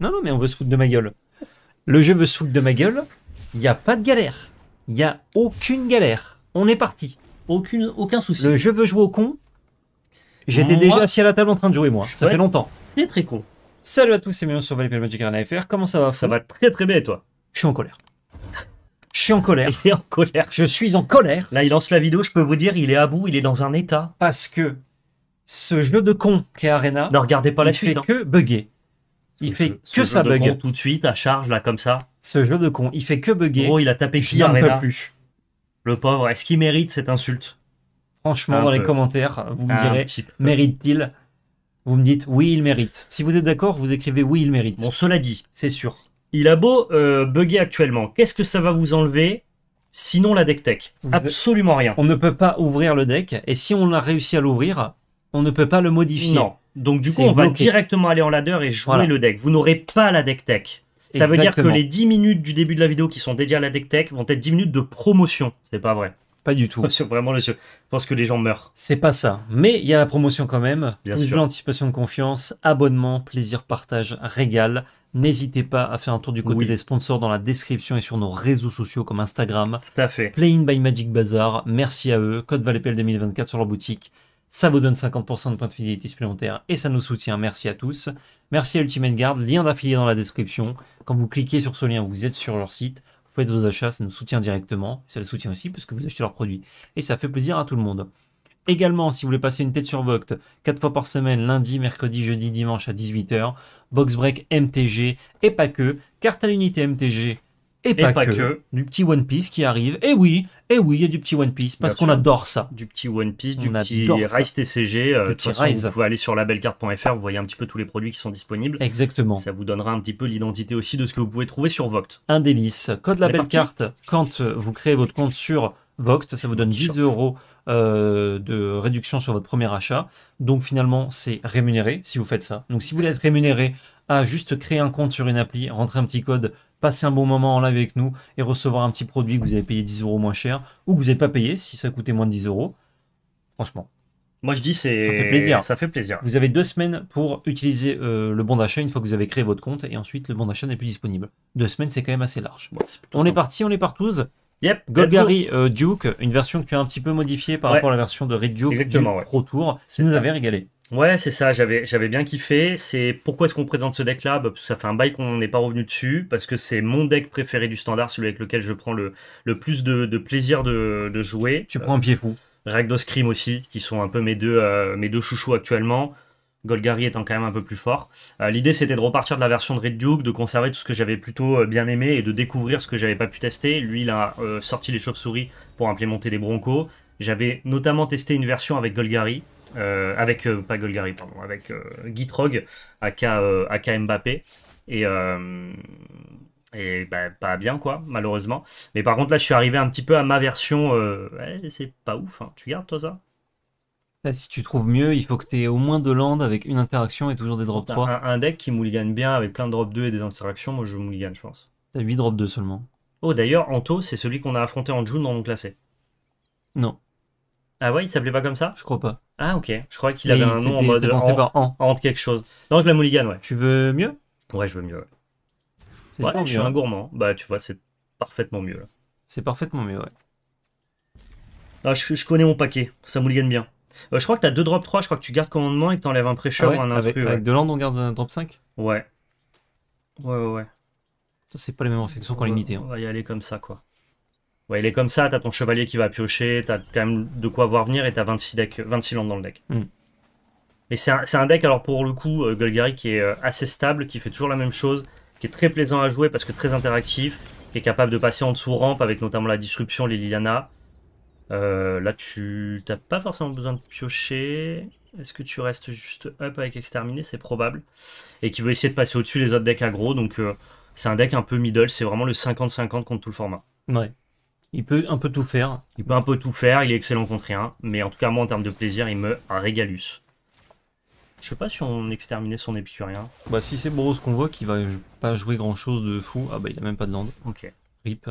Non, non, mais on veut se foutre de ma gueule. Le jeu veut se foutre de ma gueule. Il n'y a pas de galère. Il n'y a aucune galère. On est parti. Aucune, aucun souci. Le jeu veut jouer au con. J'étais déjà assis à la table en train de jouer, moi. Ça fait longtemps. Très, très con. Salut à tous, c'est Mélion sur Valley Magic Arena FR. Comment ça va Ça va très, très bien et toi Je suis en colère. Je suis en colère. Il est en colère. Je suis en colère. Là, il lance la vidéo, je peux vous dire, il est à bout, il est dans un état. Parce que ce jeu de con qu'est Arena. Ne regardez pas la fait hein. que bugger il fait que ça bug. tout de suite, à charge, là, comme ça. Ce jeu de con, il fait que bugger. il a tapé qui peut plus. Le pauvre, est-ce qu'il mérite cette insulte Franchement, dans les commentaires, vous me direz, mérite-t-il Vous me dites, oui, il mérite. Si vous êtes d'accord, vous écrivez, oui, il mérite. Bon, cela dit, c'est sûr. Il a beau euh, bugger actuellement, qu'est-ce que ça va vous enlever Sinon la deck tech. Absolument rien. On ne peut pas ouvrir le deck, et si on a réussi à l'ouvrir, on ne peut pas le modifier. Non. Donc du coup, on va directement aller en ladder et jouer le deck. Vous n'aurez pas la deck tech. Ça veut dire que les 10 minutes du début de la vidéo qui sont dédiées à la deck tech vont être 10 minutes de promotion. C'est pas vrai. Pas du tout. vraiment Je pense que les gens meurent. C'est pas ça. Mais il y a la promotion quand même. Bien sûr. de confiance, abonnement, plaisir, partage, régal. N'hésitez pas à faire un tour du côté des sponsors dans la description et sur nos réseaux sociaux comme Instagram. Tout à fait. Play in by Magic Bazaar. Merci à eux. Code ValetPL 2024 sur leur boutique. Ça vous donne 50% de points de fidélité supplémentaires et ça nous soutient. Merci à tous. Merci à Ultimate Guard, lien d'affilié dans la description. Quand vous cliquez sur ce lien, vous êtes sur leur site. Vous faites vos achats, ça nous soutient directement. Ça le soutient aussi parce que vous achetez leurs produits. Et ça fait plaisir à tout le monde. Également, si vous voulez passer une tête sur Voct 4 fois par semaine, lundi, mercredi, jeudi, dimanche à 18h, Box Break MTG et pas que, carte à l'unité MTG et, pas, que. Du petit One Piece qui arrive. Et eh oui, et eh oui, il y a du petit One Piece parce qu'on adore ça. Du petit One Piece, du petit Rise TCG. Euh, de toute façon, vous pouvez aller sur labellecarte.fr, vous voyez un petit peu tous les produits qui sont disponibles. Exactement. Ça vous donnera un petit peu l'identité aussi de ce que vous pouvez trouver sur Voct. Un délice. Code Carte. quand euh, vous créez votre compte sur Voct, ça vous donne 10 euros euh, de réduction sur votre premier achat. Donc finalement, c'est rémunéré si vous faites ça. Donc si vous voulez être rémunéré à juste créer un compte sur une appli, rentrer un petit code, passer un bon moment en live avec nous et recevoir un petit produit que vous avez payé 10 euros moins cher ou que vous n'avez pas payé si ça coûtait moins de 10 euros. Franchement. Moi je dis c'est ça fait plaisir. Ça fait plaisir. Vous avez deux semaines pour utiliser euh, le bon d'achat une fois que vous avez créé votre compte et ensuite le bon d'achat n'est plus disponible. Deux semaines c'est quand même assez large. on est parti, on est partout. Yep, Golgari euh, Duke, une version que tu as un petit peu modifiée par rapport à la version de Red Duke Pro Tour, Ça nous avez régalé. Ouais, c'est ça, j'avais, j'avais bien kiffé. C'est pourquoi est-ce qu'on présente ce deck-là bah, parce que Ça fait un bail qu'on n'est pas revenu dessus, parce que c'est mon deck préféré du standard, celui avec lequel je prends le, le plus de, plaisir de, jouer. Tu prends un pied fou. Euh, Ragdos Scream aussi, qui sont un peu mes deux, euh, mes deux chouchous actuellement. Golgari étant quand même un peu plus fort. Euh, l'idée c'était de repartir de la version de Red Duke, de conserver tout ce que j'avais plutôt bien aimé et de découvrir ce que j'avais pas pu tester. Lui il a sorti les chauves-souris pour implémenter les broncos. J'avais notamment testé une version avec Golgari euh, avec euh, pas Golgari, pardon, avec euh, Gitrog, aka, aka Mbappé. Et, et bah, pas bien, quoi, malheureusement. Mais par contre, là, je suis arrivé un petit peu à ma version. c'est pas ouf, hein. tu gardes toi ça si tu trouves mieux, il faut que tu aies au moins deux landes avec une interaction et toujours des drops 3. Un, deck qui mouligane bien avec plein de drops 2 et des interactions, moi je mouligane je pense. T'as 8 drops 2 seulement. Oh, d'ailleurs, Anto, c'est celui qu'on a affronté en June dans mon classé. Non. Ah ouais, il s'appelait pas comme ça Je crois pas. Ah ok, je crois qu'il avait un nom en mode en, quelque chose. Non, je la mouligane, ouais. Tu veux mieux Ouais, je veux mieux. Ouais, ouais je suis un hein. gourmand. Bah tu vois, c'est parfaitement mieux là. C'est parfaitement mieux, ouais. je, connais mon paquet, ça mouligane bien. Euh, je crois que t'as deux drop 3, je crois que tu gardes commandement et que t'enlèves un prêcheur ah un intrus. Avec, de avec on garde un drop 5 Ouais. Ouais, ouais, ouais. C'est pas les mêmes sont qu'en limité. Hein. On va y aller comme ça, quoi. Ouais, il est comme ça, t'as ton chevalier qui va piocher, t'as quand même de quoi voir venir et t'as 26, decks, 26 landes dans le deck. Mm. Et c'est un, deck, alors pour le coup, euh, Golgari, qui est euh, assez stable, qui fait toujours la même chose, qui est très plaisant à jouer parce que très interactif, qui est capable de passer en dessous rampe avec notamment la disruption, les Liliana. Euh, là, tu n'as pas forcément besoin de piocher. Est-ce que tu restes juste up avec Exterminé C'est probable. Et qui veut essayer de passer au-dessus les autres decks aggro. Donc, c'est un deck un peu middle. C'est vraiment le 50-50 contre tout le format. Ouais. Il peut un peu tout faire. Il peut un peu tout faire, il est excellent contre rien. Mais en tout cas, moi, en termes de plaisir, il me régalus. Je sais pas si on exterminait son épicurien. Bah, si c'est Boros qu'on voit, qui va pas jouer grand chose de fou. Ah, bah, il a même pas de land. Ok. Rip.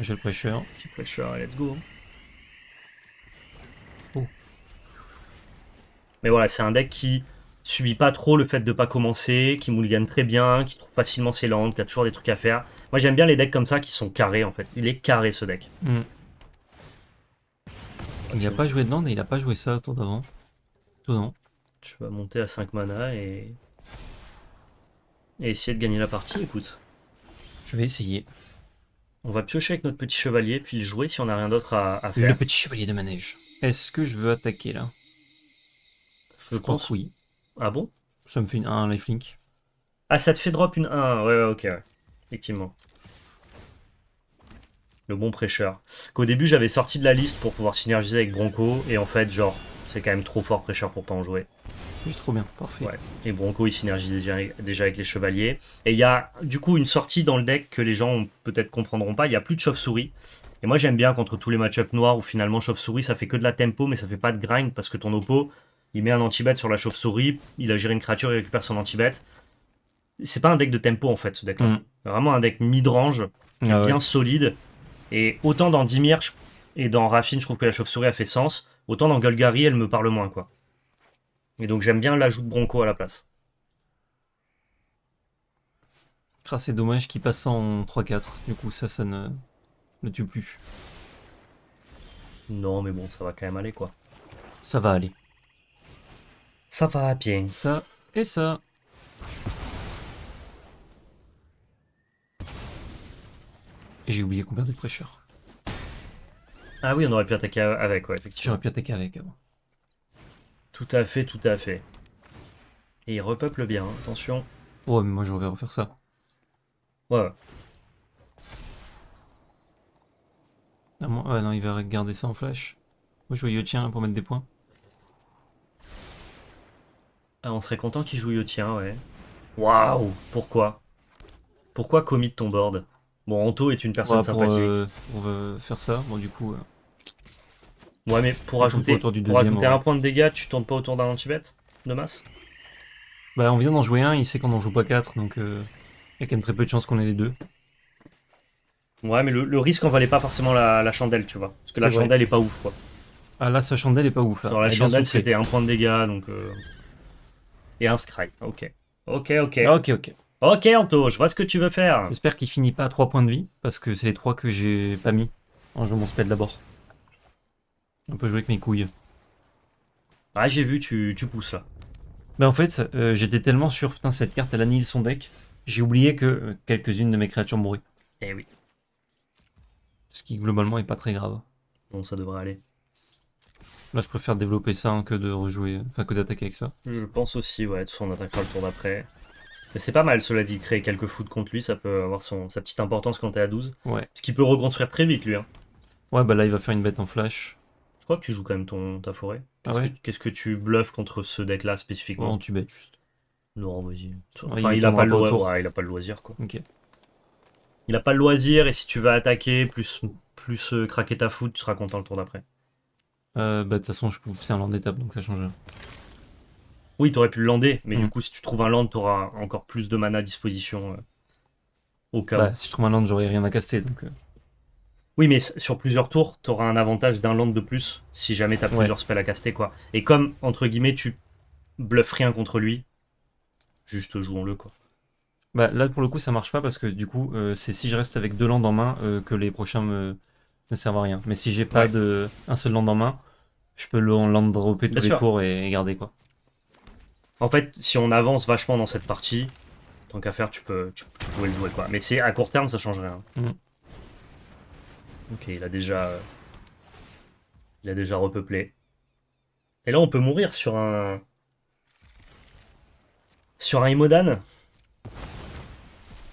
J'ai le pressure. Petit pressure, let's go. Oh. Mais voilà, c'est un deck qui subit pas trop le fait de pas commencer, qui moulgane très bien, qui trouve facilement ses landes, qui a toujours des trucs à faire. Moi j'aime bien les decks comme ça qui sont carrés en fait. Il est carré ce deck. Mm. Il a pas joué de land et il a pas joué ça tour d'avant. Tout non. Tu vas monter à 5 mana et... et essayer de gagner la partie, écoute. Je vais essayer. On va piocher avec notre petit chevalier, puis le jouer si on n'a rien d'autre à, faire. Le petit chevalier de manège. Est-ce que je veux attaquer là je, pense oui. Ah bon Ça me fait une 1 lifelink. Ah, ça te fait drop une 1. Ouais, ouais, ok. Ouais. Effectivement. Le bon prêcheur. Qu'au début, j'avais sorti de la liste pour pouvoir synergiser avec Bronco. Et en fait, genre, c'est quand même trop fort prêcheur pour pas en jouer. Juste trop bien, parfait. Et Bronco, il synergise déjà, avec les chevaliers. Et il y a du coup une sortie dans le deck que les gens peut-être comprendront pas. Il n'y a plus de chauve-souris. Et moi, j'aime bien contre tous les match-up noirs où finalement chauve-souris, ça fait que de la tempo, mais ça fait pas de grind parce que ton oppo, il met un anti-bet sur la chauve-souris, il a géré une créature, il récupère son anti-bet. C'est pas un deck de tempo en fait, ce deck-là. Mm. Vraiment un deck mid-range, bien ah solide. Et autant dans Dimir et dans Raffine, je trouve que la chauve-souris a fait sens, autant dans Golgari, elle me parle moins quoi. Et donc j'aime bien l'ajout de Bronco à la place. Ah, c'est dommage qu'il passe en 3-4, du coup ça, ça ne ne tue plus. Non, mais bon, ça va quand même aller quoi. Ça va aller. Ça va bien. Ça et ça. Et j'ai oublié combien de pressure. Ah oui, on aurait pu attaquer avec, ouais, effectivement. J'aurais pu attaquer avec avant. Tout à fait, tout à fait. Et il repeuple bien, hein, attention. Ouais, mais moi je vais refaire ça. Ouais. Ah, ah, non, il va regarder ça en flash. Moi je vais y tien pour mettre des points. Ah, on serait content qu'il joue tien, ouais. Waouh Pourquoi Pourquoi commit ton board Bon, Anto est une personne sympathique. Euh, on veut faire ça, bon du coup... Euh. Ouais, mais pour rajouter ajouter, un point de dégâts, tu tournes pas autour d'un anti-bet de masse Bah, on vient d'en jouer un, il sait qu'on en joue pas quatre, donc euh, il y a quand même très peu de chances qu'on ait les deux. Ouais, mais le, risque en valait pas forcément la, chandelle, tu vois. Parce que la chandelle est pas ouf, quoi. Ah là, sa chandelle est pas ouf. Hein. Genre, la chandelle, c'était un point de dégâts, donc et un Scry. Ok. Ok, ok. Ok, ok. Ok, Anto, je vois ce que tu veux faire. J'espère qu'il finit pas à 3 points de vie, parce que c'est les 3 que j'ai pas mis en jouant mon spell d'abord. On peut jouer avec mes couilles. Ah, j'ai vu, tu, tu, pousses là. Ben en fait, euh, j'étais tellement sûr, putain, cette carte, elle annihile son deck. J'ai oublié que quelques-unes de mes créatures mouraient. Eh oui. Ce qui globalement est pas très grave. Bon, ça devrait aller. Là, je préfère développer ça que de rejouer, enfin que d'attaquer avec ça. Je pense aussi, ouais, de toute façon, on attaquera le tour d'après. Mais c'est pas mal, cela dit, créer quelques foot contre lui, ça peut avoir son, sa petite importance quand t'es à 12. Ouais. Parce qu'il peut reconstruire très vite, lui. Hein. Ouais, bah là, il va faire une bête en flash. Je crois que tu joues quand même ton, ta forêt. Ah qu'est-ce ah ouais que, ce que, tu bluffes contre ce deck-là spécifiquement Non tu bêtes juste. Non, ah, vas-y. il, a pas le loisir, il a pas le loisir, quoi. Ok. Il a pas le loisir, et si tu vas attaquer, plus, plus euh, craquer ta foot, tu seras content le tour d'après. Euh, bah, de toute façon, je... c'est un land d'étape, donc ça change rien. Oui, t'aurais pu le lander, mais du mm. coup, si tu trouves un land, t'auras encore plus de mana à disposition euh, au cas bah, Si je trouve un land, j'aurai rien à caster, donc. Euh. Oui, mais sur plusieurs tours, t'auras un avantage d'un land de plus si jamais t'as plusieurs spells à caster, quoi. Et comme, entre guillemets, tu bluffes rien contre lui, juste jouons-le, quoi. Bah, là, pour le coup, ça marche pas parce que du coup, c'est si je reste avec deux landes en main que les prochains me... ne servent à rien. Mais si j'ai pas de... un seul land en main, je peux l'endropper tous les cours et garder quoi. En fait, si on avance vachement dans cette partie, tant qu'à faire, tu peux, tu, le jouer quoi. Mais c'est à court terme, ça change rien. Hein. Mm. Ok, il a déjà, euh, il a déjà repeuplé. Et là, on peut mourir sur un, sur un Imodan.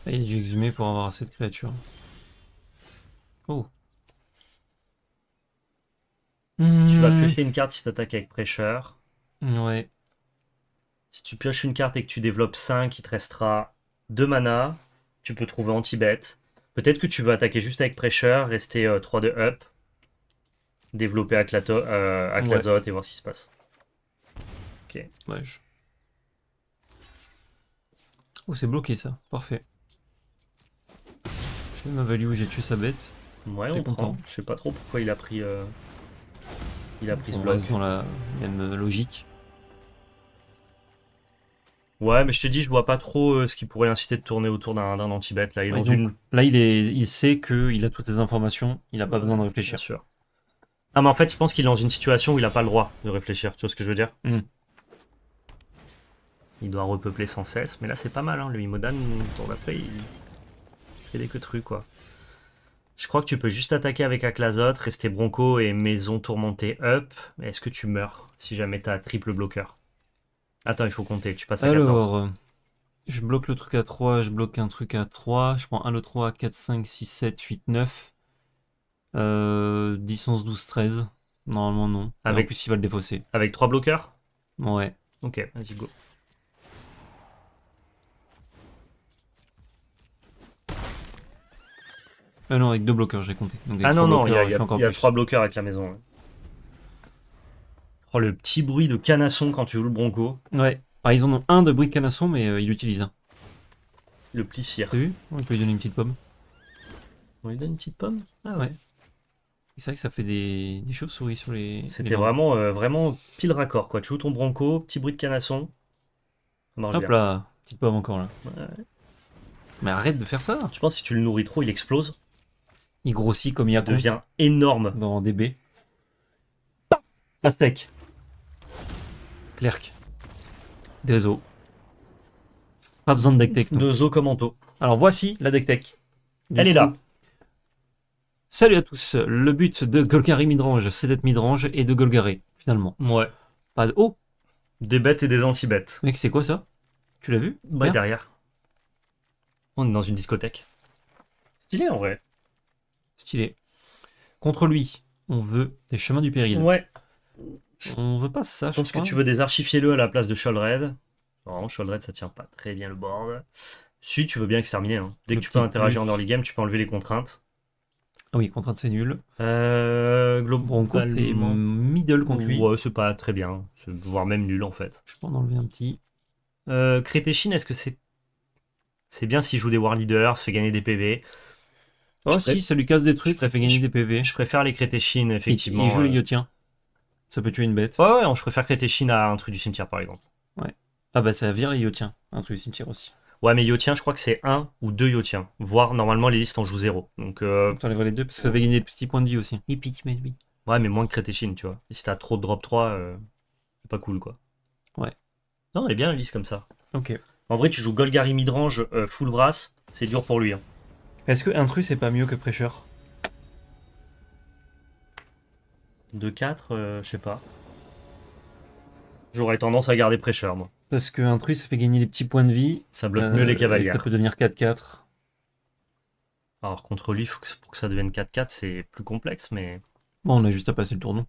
Il a dû exhumer pour avoir assez de créatures. Oh. Tu vas hmm. piocher une carte si tu attaques avec Pressure. Ouais. Si tu pioches une carte et que tu développes 5, il te restera 2 mana. Tu peux trouver anti-bête. Peut-être que tu vas attaquer juste avec Pressure, rester 3 euh, de up, développer avec euh, et voir ce qui se passe. Ok. Ouais, Oh, c'est bloqué ça. Parfait. J'ai ma value, j'ai tué sa bête. Ouais, on content. Prend. Je sais pas trop pourquoi il a pris. Euh, il a pris ce bloc dans la même logique. Ouais, mais je te dis, je vois pas trop euh, ce qui pourrait l'inciter de tourner autour d'un anti bête Là, il, là il, est, il sait qu'il a toutes les informations, il n'a pas besoin de réfléchir. Ah, mais en fait, je pense qu'il est dans une situation où il a pas le droit de réfléchir. Tu vois ce que je veux dire hmm. Il doit repeupler sans cesse, mais là, c'est pas mal. Hein. Le Imodan, tourne après, il fait des que trucs, quoi. Je crois que tu peux juste attaquer avec Aklazot, rester Bronco et Maison tourmentée up. Est-ce que tu meurs si jamais t'as triple bloqueur Attends, il faut compter, tu passes à Alors, je bloque le truc à 3, je bloque un truc à 3, je prends 1, 2, 3, 4, 5, 6, 7, 8, 9, 10, 11, 12, 13. Normalement non. Avec... en plus, il va le défausser. Avec 3 bloqueurs Ouais. Ok, vas-y, go. Ah non, avec deux bloqueurs, j'ai compté. ah non, non, il y a, trois bloqueurs avec la maison. Oh, le petit bruit de canasson quand tu joues le bronco. Ouais. Ah, ils en ont un de bruit de canasson, mais euh, ils l'utilisent hein. Le plissir. T'as vu On peut lui donner une petite pomme. On lui donne une petite pomme Ah ouais. C'est vrai que ça fait des, des chauves-souris sur les. C'était vraiment, euh, vraiment pile raccord quoi. Tu joues ton bronco, petit bruit de canasson. Hop là, petite pomme encore là. Mais arrête de faire ça. Je pense que si tu le nourris trop, il explose. Il grossit comme il devient énorme dans DB. Pastèque. Clerc. Des os. Pas besoin de deck tech. Deux os comme Alors voici la deck tech. Elle est là. Salut à tous. Le but de Golgari Midrange, c'est d'être Midrange et de Golgari, finalement. Ouais. Pas de haut. des bêtes et des anti-bêtes. Mec, c'est quoi ça Tu l'as vu bah, derrière. On est dans une discothèque. Stylé en vrai est Contre lui, on veut des chemins du péril. Ouais. On veut pas ça, je pense. que tu veux des le à la place de Sholred. Non, Sholred, ça tient pas très bien le board. Si, tu veux bien exterminer. Hein. Dès que tu peux interagir en early game, tu peux enlever les contraintes. Ah oui, contraintes c'est nul. Euh, Bronco, c'est middle contre lui. Ouais, c'est pas très bien. Voire même nul, en fait. Je peux en enlever un petit. Euh, Crétéchine, est-ce que c'est... C'est bien s'il joue des War Leaders, fait gagner des PV. Oh si, ça lui casse des trucs, ça fait gagner des PV. Je préfère les crétéchines, effectivement. Il, joue les yotiens. Euh. Ça peut tuer une bête. Ouais, ouais, je préfère crétéchine à un truc du cimetière, par exemple. Ouais. Ah bah ça vire les yotiens, un truc du cimetière aussi. Ouais, mais yotiens, je crois que c'est un ou deux yotiens. Voire, normalement, les listes en joue zéro. Donc, euh... Donc les deux, parce que ça va gagner des petits points de vie aussi. Et mais oui. Ouais, mais moins que crétéchines, tu vois. Et si t'as trop de drop 3, euh, c'est pas cool, quoi. Ouais. Non, elle est bien, les liste comme ça. Ok. En vrai, tu joues Golgari Midrange, euh, full Vras, c'est dur pour lui. Hein. Est-ce que intrus c'est pas mieux que prêcheur 2 4, euh, je sais pas. J'aurais tendance à garder prêcheur, moi. Parce que intrus ça fait gagner les petits points de vie. Ça bloque mieux les euh, cavaliers. Ça peut devenir 4-4. Alors contre lui, pour que ça devienne 4-4, c'est plus complexe, mais. Bon, on a juste à passer le tournoi.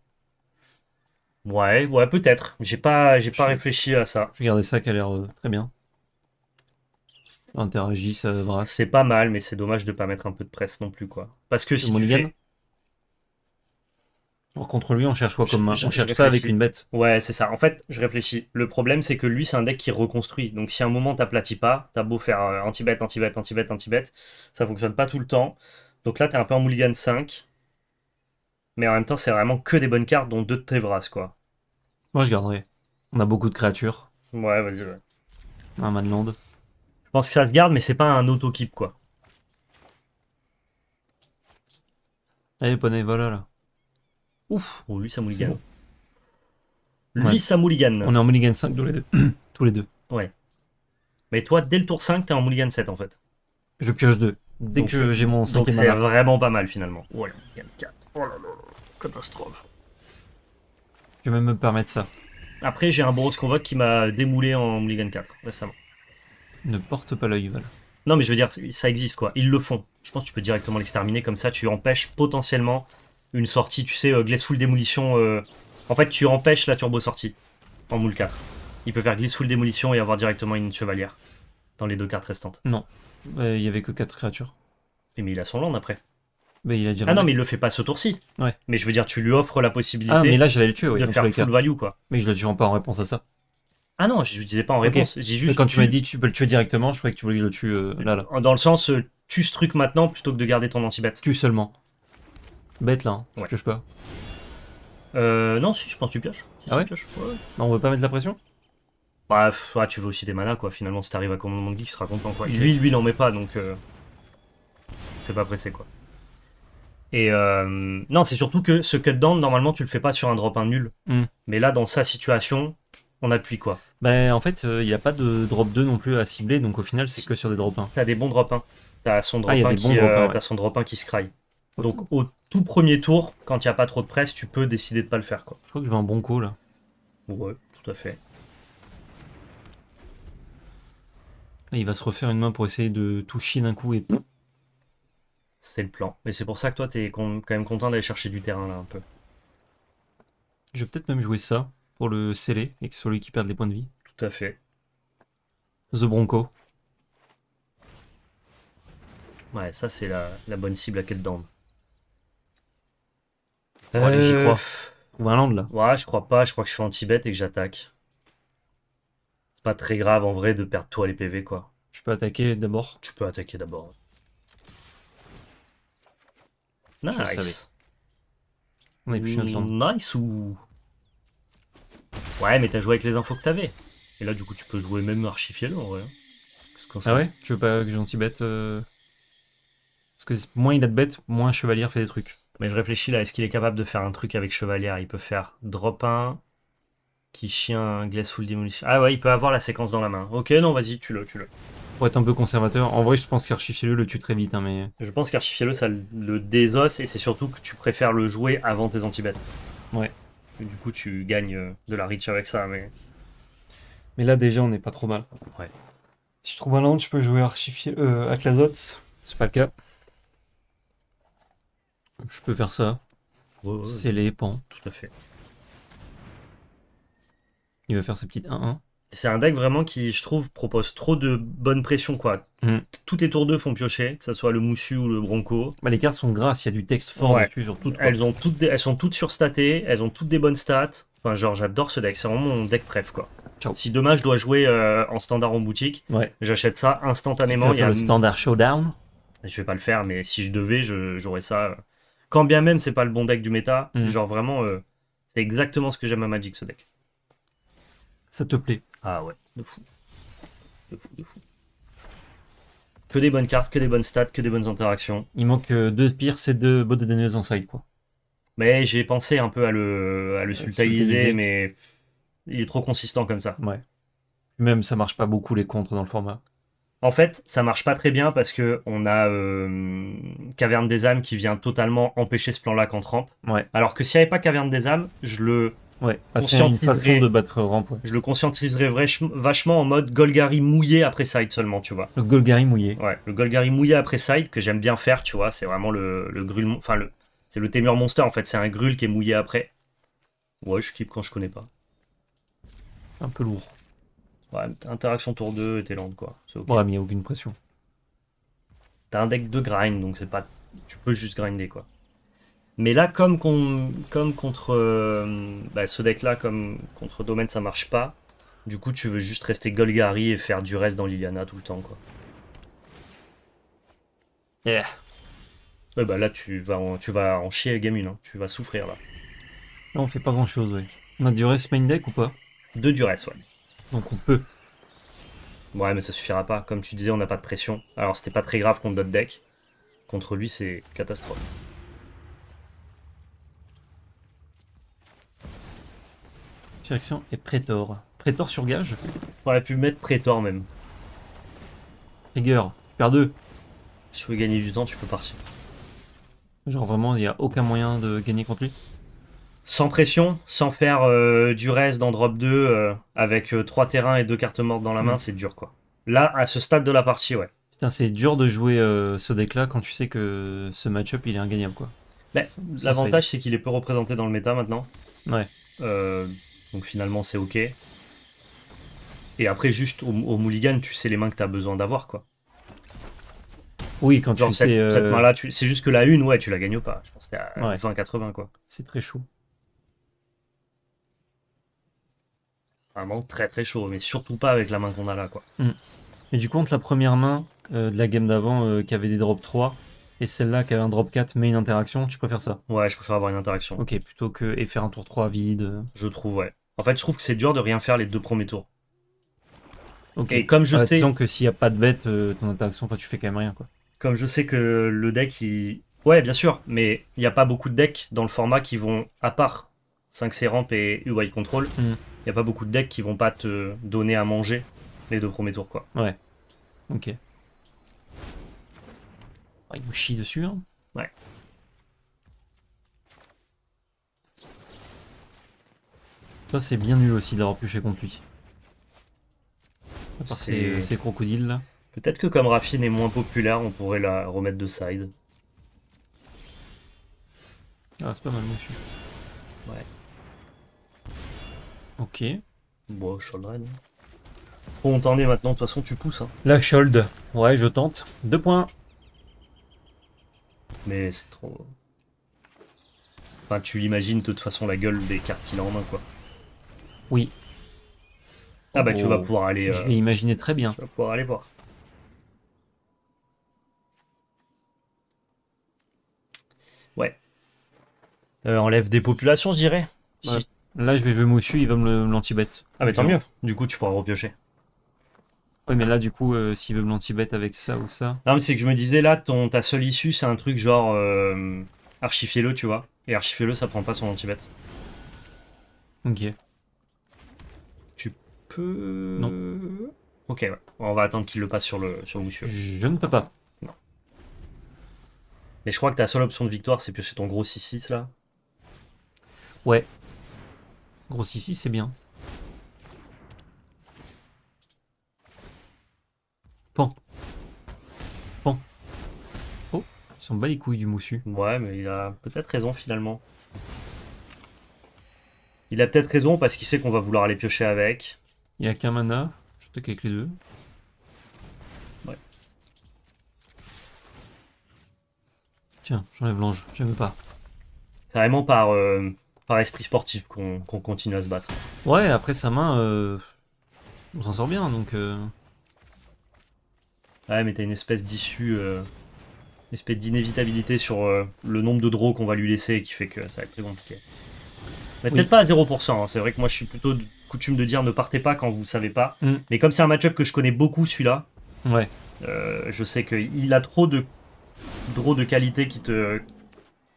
Ouais, ouais, peut-être. J'ai pas, pas réfléchi à ça. Je vais garder ça qui a l'air euh, très bien interagissent. Euh, c'est pas mal, mais c'est dommage de pas mettre un peu de presse non plus, quoi. Parce que si. fais... contre lui, on cherche quoi comme main On cherche ça avec une bête. Ouais, c'est ça. En fait, je réfléchis. Le problème, c'est que lui, c'est un deck qui reconstruit. Donc, si à un moment, t'aplatis pas, t'as beau faire euh, anti-bête, anti-bête, anti-bête, anti-bête, ça fonctionne pas tout le temps. Donc là, t'es un peu en mulligan 5. Mais en même temps, c'est vraiment que des bonnes cartes, dont deux de Tevras, quoi. Moi, je garderai. On a beaucoup de créatures. Ouais, vas-y, ouais. Un Manland pense que ça se garde, mais c'est pas un auto-keep, quoi. Allez, ah, poney, voilà, là. Ouf lui, ça mulligan. Lui, ça mouligan On est en mulligan 5 tous les deux. tous les deux. Ouais. Mais toi, dès le tour 5, t'es en mulligan 7, en fait. Je pioche 2. Dès que j'ai mon 5 c'est vraiment pas mal, finalement. Ouais, Oh là là, catastrophe. Je vais même me permettre ça. Après, j'ai un Bros Convoque qui m'a démoulé en mulligan 4, récemment ne porte pas l'œil, voilà. Non, mais je veux dire, ça existe quoi. Ils le font. Je pense que tu peux directement l'exterminer comme ça. Tu empêches potentiellement une sortie. Tu sais, euh, Glaceful Démolition. Euh. En fait, tu empêches la turbo sortie en moule 4. Il peut faire Glaceful Démolition et avoir directement une chevalière dans les deux cartes restantes. Non, euh, il y avait que 4 créatures. Et mais il a son land après. Mais il a ah non, mais il le fait pas ce tour-ci. Ouais. Mais je veux dire, tu lui offres la possibilité. Ah, mais là, le tuer, De faire full value quoi. Mais je le tue pas en réponse à ça. Ah non, je ne disais pas en réponse. juste quand tu, m'as dit tu peux le tuer directement, je croyais que tu voulais que je le tue euh, là, Dans le sens, euh, tu ce truc maintenant plutôt que de garder ton anti-bête. Tu seulement. Bête là, hein. je pioche pas. Euh, non, si, je pense que tu pioches. ah ouais, Non, bah, on veut pas mettre la pression Bah, ah, tu veux aussi des manas quoi, finalement, si t'arrives à mon Geek, il sera content quoi. Lui, lui, il n'en met pas donc. Euh, t'es pas pressé quoi. Et euh, non, c'est surtout que ce cut down, normalement, tu le fais pas sur un drop 1 nul. Hmm. Mais là, dans sa situation, on appuie quoi ben, en fait, euh, il n'y a pas de drop 2 non plus à cibler, donc au final, c'est que sur des drop 1. T'as des bons drop 1. T'as son, drop 1 ah, qui, euh, se Donc au tout premier tour, quand il n'y a pas trop de presse, tu peux décider de pas le faire. Quoi. Je crois que je vais un bon coup là. Ouais, tout à fait. Il va se refaire une main pour essayer de toucher d'un coup et. C'est le plan. Mais c'est pour ça que toi, t'es quand même content d'aller chercher du terrain là un peu. Je vais peut-être même jouer ça pour le sceller et que c'est lui qui perd les points de vie. Tout à fait. The Bronco. Ouais, ça c'est la, bonne cible à quête d'homme Ouais, j'y euh, crois. Ou un land là Ouais, je crois pas, je crois que je fais anti-bet et que j'attaque. C'est pas très grave en vrai de perdre toi les PV quoi. Je peux attaquer d'abord Tu peux attaquer d'abord. Nice. On est plus notre land. Nice ou Ouais, mais t'as joué avec les infos que t'avais. Et là, du coup, tu peux jouer même Archifiel en vrai. ah ouais Tu veux pas que j'anti-bête euh, Parce que moins il a de bêtes, moins Chevalier fait des trucs. Mais je réfléchis là, est-ce qu'il est capable de faire un truc avec Chevalier Il peut faire drop 1, qui chien, Démolition... Demolition. Ah ouais, il peut avoir la séquence dans la main. Ok, non, vas-y, tu le, tu le. Pour être un peu conservateur, en vrai, je pense qu'Archifiel le tue très vite. Hein, mais... Je pense qu'Archifiel ça le désosse et c'est surtout que tu préfères le jouer avant tes anti Ouais du coup, tu gagnes euh, de la reach avec ça. Mais, mais là, déjà, on n'est pas trop mal. Si je trouve un land, je peux jouer Archifier, euh, à Ce C'est pas le cas. Je peux faire ça. C'est les pans. Tout à fait. Il va faire ses petites 1-1 c'est un deck vraiment qui, je trouve, propose trop de bonnes pressions. quoi. Mm. Tous les tours deux font piocher, que ce soit le Moussu ou le Bronco. Mais bah, les cartes sont grasses, il y a du texte fort dessus, sur toutes, Elles, ont toutes elles sont toutes surstatées, elles ont toutes des bonnes stats. Enfin, genre, j'adore ce deck, c'est vraiment mon deck préf, quoi. Si demain je dois jouer euh, en standard en boutique, j'achète ça instantanément. Il y a le standard showdown Je vais pas le faire, mais si je devais, j'aurais ça. Euh. Quand bien même c'est pas le bon deck du méta, mm. genre vraiment, euh, c'est exactement ce que j'aime à Magic, ce deck. Ça te plaît ah ouais, de fou. De fou, de fou. Que des bonnes cartes, que des bonnes stats, que des bonnes interactions. Il manque euh, deux pires et deux Bode de daigneuse en side, quoi. Mais j'ai pensé un peu à le, à le mais il est trop consistant comme ça. Ouais. Même ça marche pas beaucoup les contres dans le format. En fait, ça marche pas très bien parce que on a euh, Caverne des âmes qui vient totalement empêcher ce plan-là quand trempe. Ouais. Alors que s'il n'y avait pas Caverne des âmes, je le Ouais, de battre Je le conscientiserai vachement en mode Golgari mouillé après side seulement, tu vois. Le Golgari mouillé. Ouais, le Golgari mouillé après side que j'aime bien faire, tu vois. C'est vraiment le, le grul. Enfin, le, c'est le Temur Monster en fait. C'est un grul qui est mouillé après. Ouais, je kiffe quand je connais pas. Un peu lourd. Ouais, interaction tour 2 était lente quoi. Ouais, mais a aucune pression. T'as un deck de grind donc c'est pas. Tu peux juste grinder quoi. Mais là, comme, contre euh, bah, ce deck-là, comme contre Domaine, ça marche pas. Du coup, tu veux juste rester Golgari et faire du reste dans Liliana tout le temps, quoi. Yeah. Ouais, bah là, tu vas en, tu vas en chier avec Game hein. tu vas souffrir, là. Là, on fait pas grand-chose, ouais. On a du reste main deck ou pas Deux du reste, ouais. Donc on peut. Ouais, mais ça suffira pas. Comme tu disais, on n'a pas de pression. Alors, c'était pas très grave contre d'autres deck. Contre lui, c'est catastrophe. Direction et Prétor. Prétor sur gage On aurait pu mettre Prétor même. Rigueur, je perds deux. Si tu veux gagner du temps, tu peux partir. Genre vraiment, il n'y a aucun moyen de gagner contre lui Sans pression, sans faire euh, du reste dans drop 2, euh, avec euh, trois 3 terrains et 2 cartes mortes dans la main, hmm. c'est dur quoi. Là, à ce stade de la partie, ouais. Putain, c'est dur de jouer ce deck-là quand tu sais que ce match-up, il est ingagnable quoi. Mais ben, L'avantage, c'est qu'il est peu représenté dans le méta maintenant. Ouais. Donc finalement, c'est OK. Et après, juste au, au tu sais les mains que tu as besoin d'avoir, quoi. Oui, quand tu sais... Euh, là c'est juste que la une, ouais, tu la gagnes pas. Je pense que à 20-80, quoi. C'est très chaud. Vraiment très très chaud, mais surtout pas avec la main qu'on a là, quoi. Et mm. du compte, la première main euh, de la game d'avant euh, qui avait des drops 3, et celle-là qui avait un drop 4 mais une interaction, tu préfères ça Ouais, je préfère avoir une interaction. Ok, plutôt que et faire un tour 3 vide. Je trouve, ouais. En fait, je trouve que c'est dur de rien faire les deux premiers tours. Ok. comme je ah, sais. que s'il n'y a pas de bête, euh, ton interaction, tu fais quand même rien, quoi. Comme je sais que le deck, il. Ouais, bien sûr, mais il n'y a pas beaucoup de decks dans le format qui vont, à part 5C Ramp et UI Control, hmm. il n'y a pas beaucoup de decks qui vont pas te donner à manger les deux premiers tours, quoi. Ouais. Ok. Ah, il me chie dessus, hein. Ouais. Ça c'est bien nul aussi d'avoir pioché contre lui. Par ces, crocodiles là. Peut-être que comme Raffine est moins populaire, on pourrait la remettre de side. Ah, c'est pas mal, monsieur. Ouais. Ok. Bon, Shold hein. Bon, on t'en est maintenant, de toute façon, tu pousses. Hein. La Shold. Ouais, je tente. Deux points. Mais c'est trop. Hein. Enfin, tu imagines de toute façon la gueule des cartes qu'il a en main, quoi. Oui. Ah bah tu vas oh. pouvoir aller... Euh, imaginé très bien. Tu vas pouvoir aller voir. Ouais. Euh, enlève des populations, je dirais. Là, je vais jouer Moussu, il va me lanti Ah, mais tant mieux. Du coup, tu pourras repiocher. Oui, mais là, du coup, euh, s'il veut me lanti avec ça ou ça. Non, mais c'est que je me disais, là, ton, ta seule issue, c'est un truc genre euh, archifiez-le, tu vois. Et archifiez-le, ça prend pas son anti-bête. Ok. Non. Ok, on va attendre qu'il le passe sur le, sur monsieur. Je ne peux pas. Mais je crois que ta seule option de victoire, c'est piocher ton gros 6 là. Ouais. Gros 6 c'est bien. Pan. Pan. Oh, il s'en bat les couilles du moussu. Ouais, mais il a peut-être raison finalement. Il a peut-être raison parce qu'il sait qu'on va vouloir aller piocher avec. Il n'y a qu'un mana. Je te avec les deux. Ouais. Tiens, j'enlève l'ange. J'aime pas. C'est vraiment par, euh, par esprit sportif qu'on continue à se battre. Ouais, après sa main, euh, on s'en sort bien donc. Euh... Ouais, mais t'as une espèce d'issue. Euh, une espèce d'inévitabilité sur le nombre de draws qu'on va lui laisser qui fait que ça va être très compliqué. Mais peut-être pas à 0%, hein. c'est vrai que moi je suis plutôt coutume de dire ne partez pas quand vous savez pas. Mm. Mais comme c'est un match que je connais beaucoup, celui-là, ouais. Euh, je sais qu'il a trop de draws de qualité qui te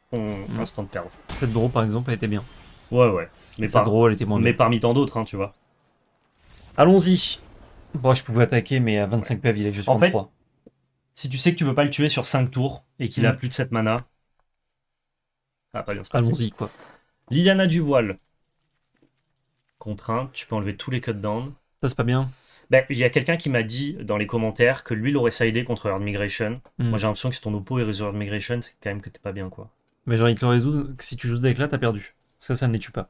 font instant de perdre. Cette draw, par exemple, elle était bien. Ouais, ouais. Mais, ça draw, était moins mais parmi tant d'autres, hein, tu vois. Allons-y. Bon, je pouvais attaquer, mais à 25 ouais. il je suis en 3. si tu sais que tu veux pas le tuer sur 5 tours et qu'il a mm. plus de 7 mana, ça pas bien se passer. Allons-y, quoi. Liliana voile contrainte, tu peux enlever tous les down. Ça, c'est pas bien. Ben, il y a quelqu'un qui m'a dit dans les commentaires que lui il aurait sidé contre Hard Migration. Hmm. Moi, j'ai l'impression que si ton oppo est résoudre Migration, c'est quand même que t'es pas bien, quoi. Mais genre, il te le résout si tu joues ce deck-là, t'as perdu. Ça, ça ne les tue pas.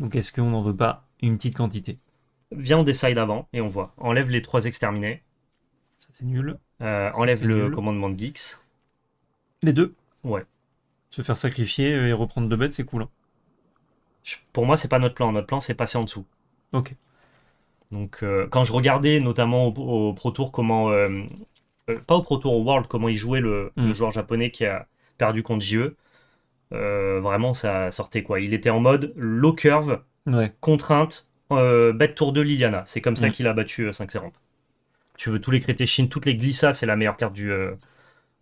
Donc, est-ce qu'on n'en veut pas une petite quantité Viens, on décide avant et on voit. Enlève les trois exterminés. Ça, c'est nul. Euh, enlève le commandement de Geeks. Les deux Ouais. Se faire sacrifier et reprendre deux bêtes, c'est cool. Hein pour moi, c'est pas notre plan. Notre plan, c'est passer en dessous. Ok. Donc, euh, quand je regardais notamment au, Pro Tour comment. Euh, euh, pas au Pro Tour, au World, comment il jouait le, hmm. joueur japonais qui a perdu contre JE. vraiment, ça sortait quoi. Il était en mode low curve, contrainte, bête tour de Liliana. C'est comme ça hmm. qu'il a battu 5 ramp Tu veux tous les Crétéchines, toutes les glissas, c'est la meilleure carte du,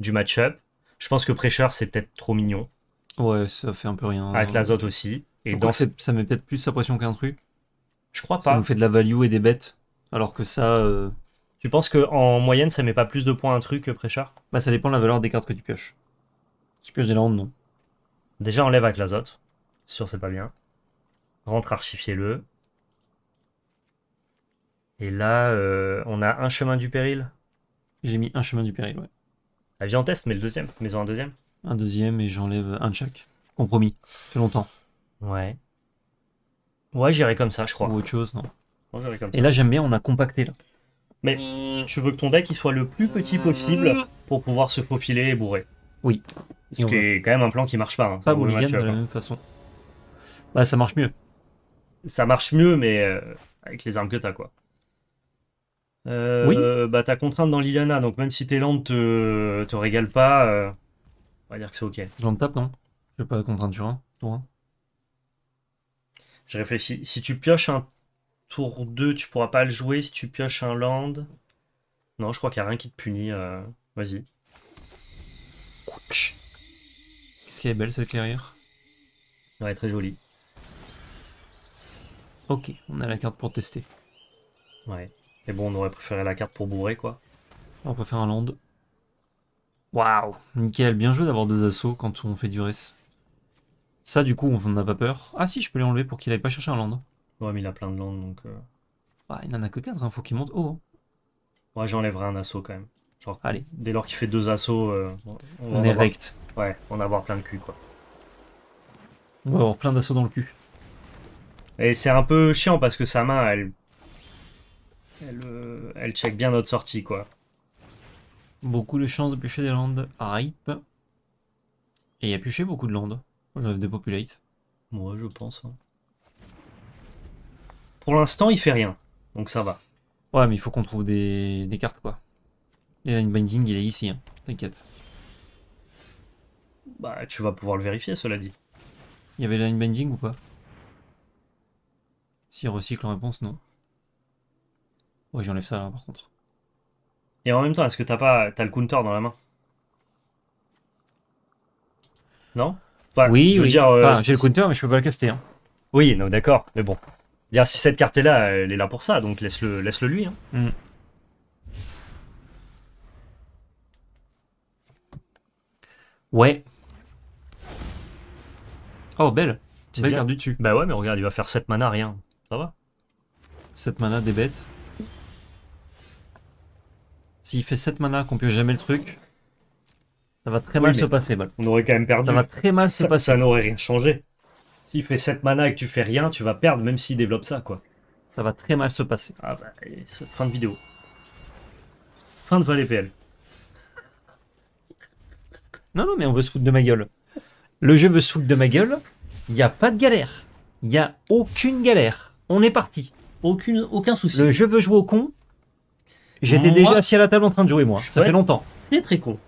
du match-up. Je pense que Pressure, c'est peut-être trop mignon. Ouais, ça fait un peu rien. Avec l'azote aussi. Et Donc ça met peut-être plus sa pression qu'un truc. Je crois pas. Ça nous fait de la value et des bêtes. Alors que ça. Euh, tu penses qu'en moyenne, ça met pas plus de points un truc que Préchar Bah, ça dépend de la valeur des cartes que tu pioches. tu pioches des landes, non. Déjà, enlève avec l'azote. Sûr, c'est pas bien. Rentre, archifiez-le. Et là, euh, on a un chemin du péril. J'ai mis un chemin du péril, ouais. La vie en test, mais le deuxième. Maison un deuxième. Un deuxième, et j'enlève un de chaque. Compromis. Ça fait longtemps. Ouais. Ouais, j'irai comme ça, je crois. Ou autre chose, non. Et là, j'aime bien, on a compacté là. Mais tu veux que ton deck il soit le plus petit possible pour pouvoir se faufiler et bourrer. Oui. Ce qui est quand même un plan qui marche pas. Hein. Pas de la hein. façon. Bah, ça marche mieux. Ça marche mieux, mais euh, avec les armes que t'as, quoi. Euh, oui. Bah, t'as contrainte dans l'Iliana, donc même si tes landes te, te régale pas, euh, on va dire que c'est ok. J'en tape, non J'ai pas contrainte sur un, toi. Je réfléchis. Si tu pioches un tour 2, tu pourras pas le jouer. Si tu pioches un land. Non, je crois qu'il n'y a rien qui te punit. Euh, vas-y. Qu'est-ce qu'elle est belle cette clairière Ouais, très jolie. Ok, on a la carte pour tester. Ouais. Et bon, on aurait préféré la carte pour bourrer, quoi. On préfère un land. Waouh Nickel, bien joué d'avoir deux assauts quand on fait du reste. Ça, du coup, on n'a pas peur. Ah si, je peux l'enlever pour qu'il aille pas chercher un land. Ouais, mais il a plein de land, donc... Euh. il n'en a que 4, il hein, faut qu'il monte haut. Hein. Ouais, j'enlèverai un assaut quand même. Genre, Allez. dès lors qu'il fait deux assauts... Euh, on, est rect. Ouais, on va avoir plein de cul, quoi. On va avoir plein d'assauts dans le cul. Et c'est un peu chiant parce que sa main, elle... Elle, euh, check bien notre sortie, quoi. Beaucoup de chances de piocher des landes. hype. Et il a pioché beaucoup de landes. On des populates. Moi, je pense. Hein. Pour l'instant, il fait rien. Donc ça va. Ouais, mais il faut qu'on trouve des... cartes, quoi. Et Binding, il est ici, hein. t'inquiète. Bah, tu vas pouvoir le vérifier, cela dit. Il y avait Line Binding ou pas Si, recycle en réponse, non. Ouais, j'enlève ça, là, hein, par contre. Et en même temps, est-ce que t'as pas... T'as le counter dans la main Non oui, je veux oui. dire. Euh, enfin, j'ai le counter, mais je peux pas le caster. Hein. Oui, non, d'accord, mais bon. Dire si cette carte est là, elle est là pour ça, donc laisse-le, laisse-le lui. Hein. Mm. Ouais. Oh, belle. Belle carte du dessus. Bah ouais, mais regarde, il va faire 7 mana, rien. Ça va 7 mana, des bêtes. S'il fait 7 mana, qu'on pioche jamais le truc, ça va très mal se passer, Mal. On aurait quand même perdu. Ça va très mal Ça n'aurait rien changé. S'il fait 7 mana et que tu fais rien, tu vas perdre même s'il développe ça, quoi. Ça va très mal se passer. Ah bah, fin de vidéo. Fin de Valet PL. Non, non, mais on veut se foutre de ma gueule. Le jeu veut se foutre de ma gueule. Il n'y a pas de galère. Il n'y a aucune galère. On est parti. Aucune, aucun souci. Le jeu veut jouer au con. J'étais déjà assis à la table en train de jouer, moi. Ça fait longtemps. Très très con.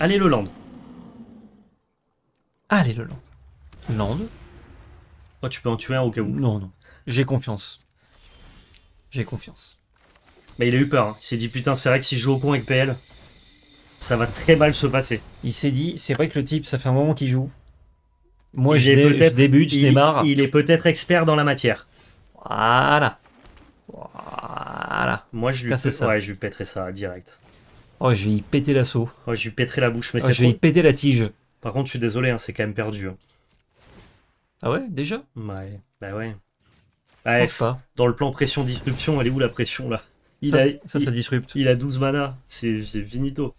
Allez, le land. Allez, le land. Land. Oh, tu peux en tuer un au cas où. Non, non. J'ai confiance. J'ai confiance. Mais il a eu peur. Hein. Il s'est dit, putain, c'est vrai que si je joue au con avec PL, ça va très mal se passer. Il s'est dit, c'est vrai que le type, ça fait un moment qu'il joue. Moi, je, je, débute, je démarre. Il est peut-être expert dans la matière. Voilà. Voilà. Moi, je lui, ça. Ouais, je lui pèterai ça direct. Oh, je vais y péter l'assaut. Oh, je lui péterai la bouche. Mais oh, je vais y péter la tige. Par contre, je suis désolé, hein, c'est quand même perdu. Hein. Ah ouais, déjà Ouais, bah ouais. Bah, Dans le plan pression-disruption, elle est où la pression là ça, ça, disrupte. Il a 12 mana, c'est Vinito.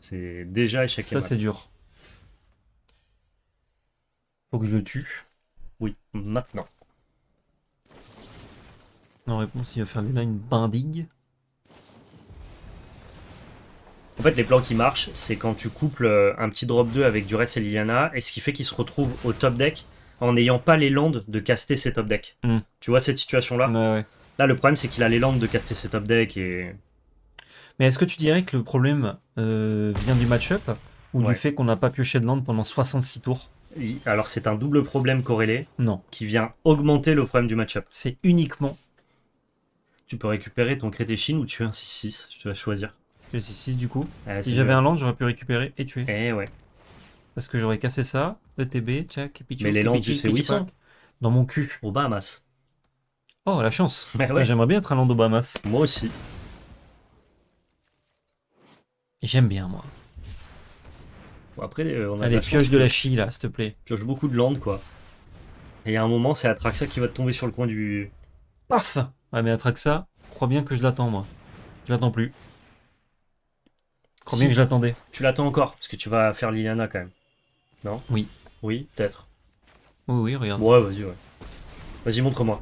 C'est déjà échec. Ça, c'est dur. Faut que je le tue. Oui, maintenant. En réponse, il va faire les lines binding fait, les plans qui marchent, c'est quand tu couples euh, un petit drop 2 avec du reste et Liliana, et ce qui fait qu'il se retrouve au top deck en n'ayant pas les landes de caster ses top decks. Hmm. Tu vois cette situation-là Là, le problème, c'est qu'il a les landes de caster ses top decks et. Mais est-ce que tu dirais que le problème euh, vient du match-up ou du fait qu'on n'a pas pioché de land pendant 66 tours Alors, c'est un double problème corrélé non. qui vient augmenter le problème du match-up. C'est uniquement. Tu peux récupérer ton Crétéchine ou tu as un 6-6, tu vas choisir. Je suis 6 du coup. Ah, si j'avais un land, j'aurais pu récupérer et tuer. Eh ouais. Parce que j'aurais cassé ça, ETB, tchac, pitch. Mais les lands, tu sais où ils Dans mon cul. Au Bahamas. Oh, la chance. Bah eh, j'aimerais bien être un land au Bahamas. Moi aussi. J'aime bien, moi. après, euh, on a Allez, pioche de la chi, là, s'il te plaît. Pioche beaucoup de land, quoi. Et à un moment, c'est Atraxa qui va te tomber sur le coin du... Paf Ouais, mais Atraxa, crois bien que je l'attends, moi. Je l'attends plus. Combien que j'attendais. Tu l'attends encore, parce que tu vas faire Liliana quand même. Non Oui. Oui, peut-être. Oui, oui, regarde. Ouais, vas-y, ouais. Vas-y, montre-moi.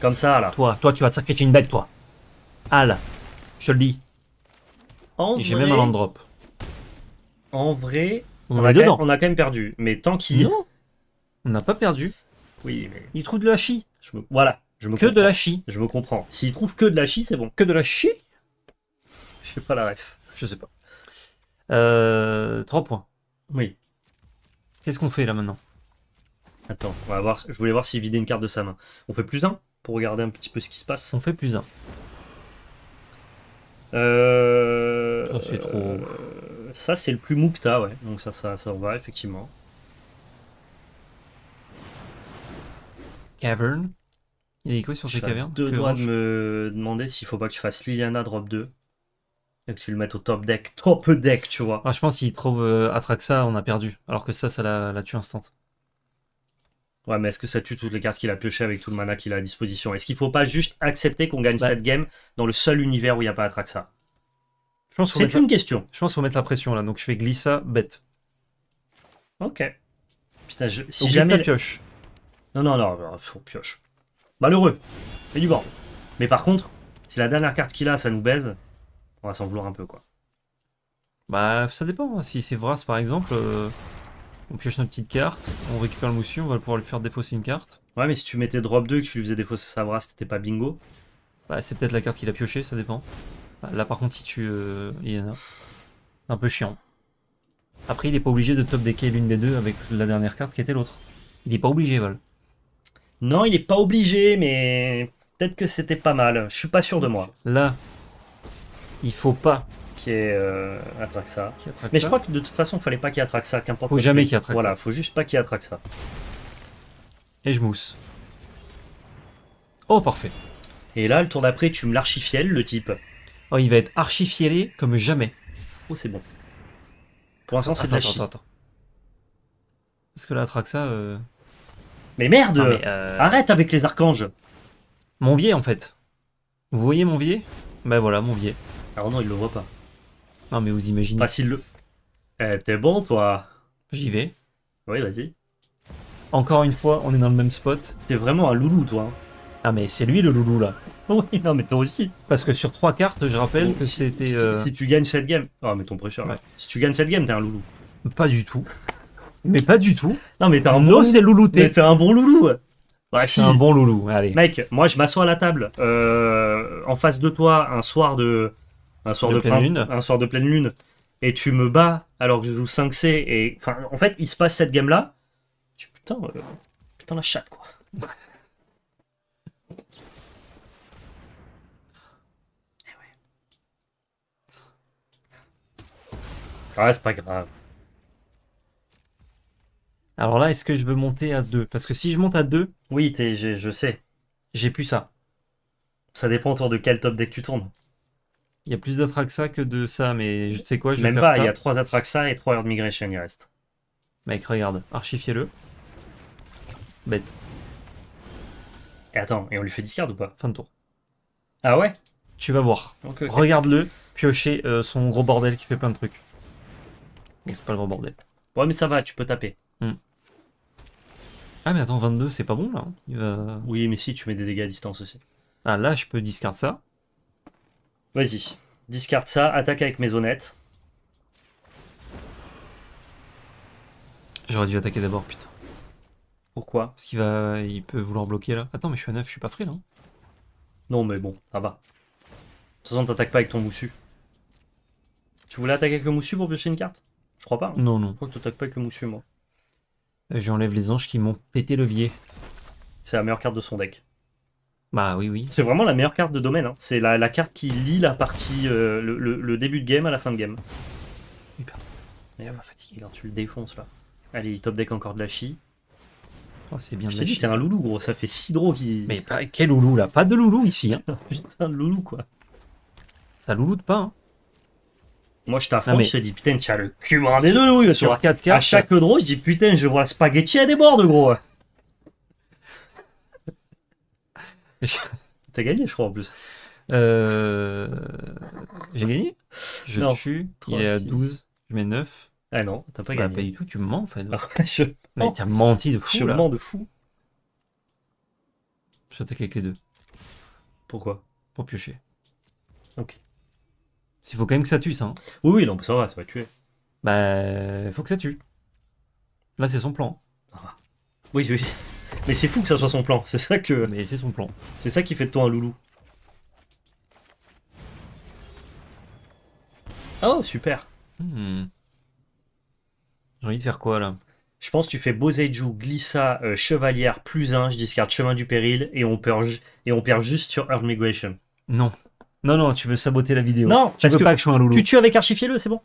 Comme ça, là. Toi, toi, tu vas te sacrifier une bête, toi. Al, je te le dis. En J'ai même un land drop. En vrai, on, a quand même, on, a quand même perdu. Mais tant qu'il. Non On n'a pas perdu. Oui, mais. Il trouve de la chie. Voilà. Je me que de la chie. Je me comprends. S'il trouve que de la chie, c'est bon. Que de la chie je sais pas la ref. Je sais pas. Euh, 3 points. Oui. Qu'est-ce qu'on fait là maintenant Attends, on va voir. Je voulais voir s'il vidait une carte de sa main. On fait plus un pour regarder un petit peu ce qui se passe. On fait plus un. Euh, oh, trop. Euh, ça, c'est le plus Moukta, ouais. Donc ça, ça, ça va, effectivement. Cavern. Il y a quoi sur ces cavernes deux doigts de me demander s'il faut pas que tu fasses Liliana drop 2. Et que tu le mettes au top deck, top deck, tu vois. Ah, je pense s'il trouve euh, Atraxa, on a perdu. Alors que ça, ça la, tue instant. Ouais, mais est-ce que ça tue toutes les cartes qu'il a piochées avec tout le mana qu'il a à disposition Est-ce qu'il faut pas juste accepter qu'on gagne bah. cette game dans le seul univers où il n'y a pas Atraxa C'est une question. Je pense qu'il faut mettre la pression là, donc je fais glissa bête. Ok. Putain, si jamais. pioche. Non, non, non, faut pioche. Malheureux. mais du bord. Mais par contre, si la dernière carte qu'il a, ça nous baise, on va s'en vouloir un peu, quoi. Bah, ça dépend. Hein. Si c'est Vras, par exemple, euh, on pioche notre petite carte, on récupère le moussu, on va pouvoir lui faire défausser une carte. Ouais, mais si tu mettais drop 2 et que tu lui faisais défausser sa Vras, t'étais pas bingo Bah, c'est peut-être la carte qu'il a pioché ça dépend. Bah, là, par contre, si tu. Euh, il y en a. Un peu chiant. Après, il est pas obligé de top decker l'une des deux avec la dernière carte qui était l'autre. Il est pas obligé, Val. Non, il est pas obligé, mais peut-être que c'était pas mal. Je suis pas sûr de moi. Là, il faut pas qu'il y ait euh, Mais je crois que de toute façon, il fallait pas qu'il y ait Atraxa, qu'importe. Faut jamais qu'il y ait Atraxa. Voilà, faut juste pas qu'il y ait Atraxa. Et je mousse. Oh, parfait. Et là, le tour d'après, tu me l'archifiel, le type. Oh, il va être archifielé comme jamais. Oh, c'est bon. Pour l'instant, c'est de la attends, attends. Parce que là, Atraxa... Euh, mais merde ah, euh, Arrête avec les archanges Mon biais, en fait. Vous voyez mon biais Ben voilà, mon biais. Ah non, il le voit pas. Non, mais vous imaginez. Pas s'il le. Eh, t'es bon, toi J'y vais. Oui, vas-y. Encore une fois, on est dans le même spot. T'es vraiment un loulou, toi. Ah, mais c'est lui le loulou, là. oui, non, mais toi aussi. Parce que sur trois cartes, je rappelle que c'était. Euh, si, tu gagnes cette game. Oh, mais ton pressure. Si tu gagnes cette game, t'es un loulou. Pas du tout. Mais pas du tout. Non, mais t'es un non, bon. c'est loulou, t'es. un bon loulou. Ouais, bah, un bon loulou, allez. Mec, moi je m'assois à la table, euh, en face de toi, un soir de, un soir de, pleine lune. un soir de pleine lune, et tu me bats alors que je joue 5C, et enfin, en fait, il se passe cette game là, tu putain, euh, putain la chatte quoi. Ah, ah, c'est pas grave. Alors là, est-ce que je veux monter à 2 Parce que si je monte à 2... Oui, je, je sais. J'ai plus ça. Ça dépend autour de quel top que tu tournes. Il y a plus d'Atraxa que de ça, mais je sais quoi, je vais Même pas, il y a 3 Atraxa et 3 de Migration, il reste. Mec, regarde, archifiez-le. Bête. Et attends, et on lui fait discard ou pas Fin de tour. Ah ouais Tu vas voir. Regarde-le, piocher euh, son gros bordel qui fait plein de trucs. c'est pas le gros bordel. Ouais, mais ça va, tu peux taper. Hmm. Ah mais attends, 22, c'est pas bon là. Hein. Oui, mais si, tu mets des dégâts à distance aussi. Ah là, je peux discard ça. Vas-y. Discarte ça, attaque avec mes honnêtes. J'aurais dû attaquer d'abord, putain. Pourquoi Parce qu'il va, il peut vouloir bloquer là. Attends, mais je suis à 9, je suis pas free là. Hein. Non, mais bon, ça va. De toute façon, t'attaques pas avec ton moussu. Tu voulais attaquer avec le moussu pour piocher une carte Je crois pas. Hein. Non, non. Je crois que t'attaques pas avec le moussu, moi. Euh, j'enlève les anges qui m'ont pété levier. C'est la meilleure carte de son deck. Bah oui, oui. C'est vraiment la meilleure carte de domaine. Hein. C'est la, la, carte qui lie la partie, euh, le, le, début de game à la fin de game. Super. Mais elle va fatiguer quand tu le défonces là. Allez, top deck encore de la chi. Oh, c'est bien Je t'ai dit, t'es un loulou, gros. Ça fait 6 draws qui. Mais pas... quel loulou là Pas de loulou ici. Hein. putain, de loulou quoi. Ça louloute pas. Hein. Moi, je t'affronte, je te dis, putain, tu le cul des loulous sur 4 cartes. À chaque draw, je dis, putain, je vois spaghetti à des bords, gros. T'as gagné, je crois, en plus. Euh... J'ai gagné Je tue, il est à 12, je mets 9. Ah non, t'as pas bah, gagné. pas du tout, tu mens en fait. Ah mais t'as menti de fou. Je mens de fou. J'attaque avec les deux. Pourquoi Pour piocher. Ok. S'il faut quand même que ça tue ça. Hein. Oui, oui, non, ça va, ça va tuer. Bah, faut que ça tue. Là, c'est son plan. Ah. Oui, oui. Mais c'est fou que ça soit son plan, c'est ça que... Mais c'est son plan. C'est ça qui fait de toi un loulou. Oh, super hmm. J'ai envie de faire quoi, là Je pense que tu fais Boseiju, Glissa, euh, Chevalière, plus 1, je discarde Chemin du Péril, et on purge, et on perd juste sur Earth Migration. Non. Non, non, tu veux saboter la vidéo. Non, Je veux pas que je sois un loulou. Tu tues avec Archifiel, c'est bon.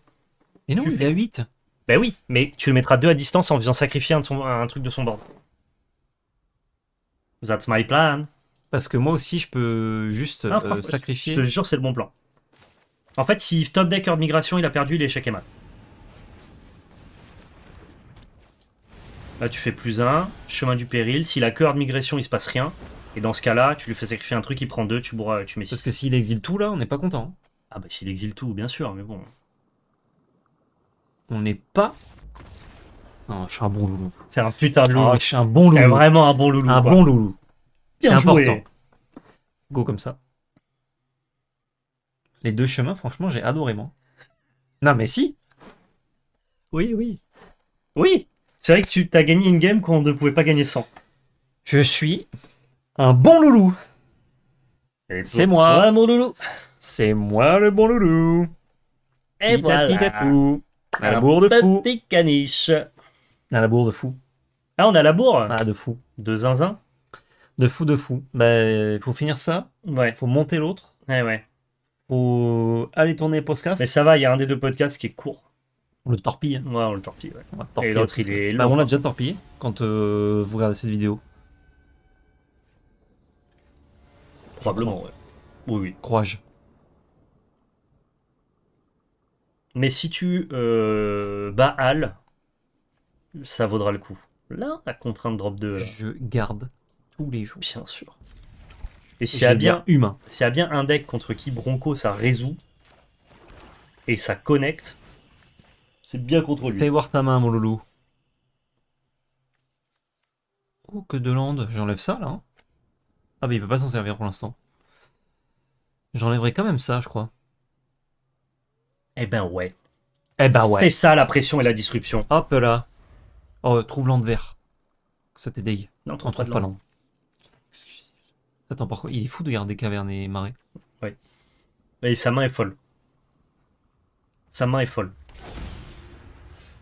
Et non, il est a 8. Ben oui, mais tu le mettras 2 à distance en faisant sacrifier un truc de son bord. That's my plan. Parce que moi aussi, je peux juste euh, sacrifier. Je te jure, c'est le bon plan. En fait, si top deck heure de migration, il a perdu, il est échec et mat. Là, tu fais plus 1, chemin du péril. S'il a que de migration, il se passe rien. Et dans ce cas-là, tu lui fais sacrifier un truc, il prend 2, tu, tu mets 6. Parce que s'il exile tout, là, on n'est pas content. Hein. Ah bah s'il exile tout, bien sûr, mais bon. On n'est pas non, je suis un bon loulou. C'est un putain de loulou. Ah, je suis un bon loulou. vraiment un bon loulou. Un bon loulou. C'est important. Go comme ça. Les deux chemins, franchement, j'ai adoré, moi. Non, mais si. Oui, oui. Oui. C'est vrai que tu as gagné une game qu'on ne pouvait pas gagner sans. Je suis un bon loulou. C'est moi. mon loulou. C'est moi le bon loulou. Et voilà. de de fou. Petit caniche. À la bourre de fou. Ah, on a la bourre Ah, de fou. De zinzin De fou, de fou. Bah, faut finir ça. Ouais. Faut monter l'autre. Ouais, ouais. Faut aller tourner podcast. Mais ça va, il y a un des deux podcasts qui est court. le torpille. Ouais, on le torpille, On Et l'autre, il bah, on l'a déjà torpillé quand euh, vous regardez cette vidéo. Probablement, Oui, oui. Crois-je. Mais si tu euh, bats Al, ça vaudra le coup. Là, la contrainte drop de... Je garde tous les jours. Bien sûr. Et s'il y a bien humain, s'il y a bien un deck contre qui Bronco ça résout et ça connecte, c'est bien contrôlé lui. Fais voir ta main, mon loulou. Oh, que de lande J'enlève ça, là. Hein. ah, mais il peut pas s'en servir pour l'instant. J'enlèverai quand même ça, je crois. Eh ben ouais. Eh ben ouais. C'est ça la pression et la disruption. Hop là. Oh, troublant de verre. Ça t'est dégueu. Non, trouve pas l'an. Attends, par contre, il est fou de garder caverne et marée. Oui. Et sa main est folle. Sa main est folle.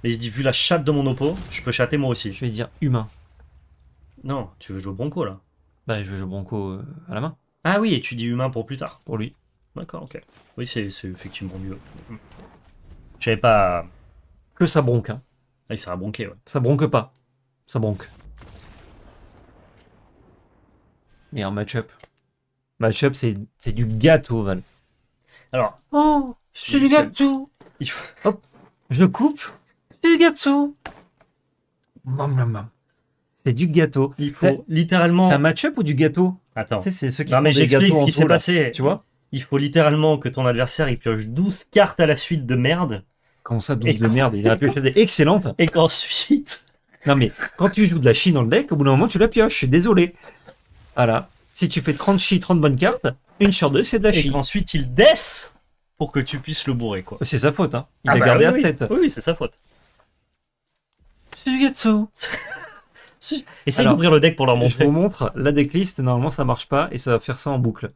Mais il se dit, vu la chatte de mon oppo, je peux chatter moi aussi. Je vais dire humain. Non, tu veux jouer au bronco là Bah, je veux jouer au bronco euh, à la main. Ah oui, et tu dis humain pour plus tard. Pour lui. D'accord, ok. Oui, c'est effectivement mieux. J'avais pas. Que ça bronque, hein. Ah, il s'est ouais. Ça bronque pas. Ça bronque. mais un match-up. Match-up, c'est, du gâteau, Val. Alors. Oh, je suis du gâteau. Hop, je coupe. Du gâteau. C'est du gâteau. Il faut littéralement. C'est un match-up ou du gâteau Attends. Tu sais, c'est ceux qui non, mais j'explique ce qui s'est passé. Tu vois Il faut littéralement que ton adversaire il pioche 12 cartes à la suite de merde Comment ça, 12 de merde Il a la pioche excellente. Et qu'ensuite. Non, mais quand tu joues de la chi dans le deck, au bout d'un moment, tu la pioches. Je suis désolé. Voilà. Si tu fais 30 chi, 30 bonnes cartes, une sur deux, c'est de la chi. Et ensuite, il desse, pour que tu puisses le bourrer, quoi. C'est sa faute, hein. Il ah a bah gardé la tête. Oui, c'est sa faute. Sugetsu. Essaye d'ouvrir le deck pour leur montrer. Je vous montre la decklist. Normalement, ça marche pas et ça va faire ça en boucle.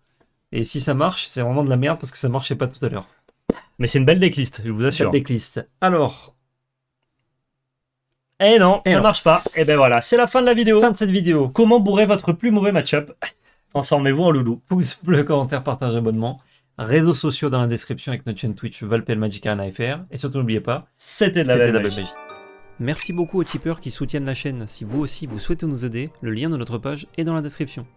Et si ça marche, c'est vraiment de la merde parce que ça marchait pas tout à l'heure. Mais c'est une belle decklist, je vous assure. Belle decklist. Alors. Eh non, eh ça ne marche pas. Et eh ben voilà, c'est la fin de la vidéo. Fin de cette vidéo. Comment bourrer votre plus mauvais match-up Transformez-vous en loulou. Pouce bleu, commentaire, partage, abonnement. Réseaux sociaux dans la description avec notre chaîne Twitch Valpel Magic Et surtout, n'oubliez pas, c'était la, belle, Merci beaucoup aux tipeurs qui soutiennent la chaîne. Si vous aussi vous souhaitez nous aider, le lien de notre page est dans la description.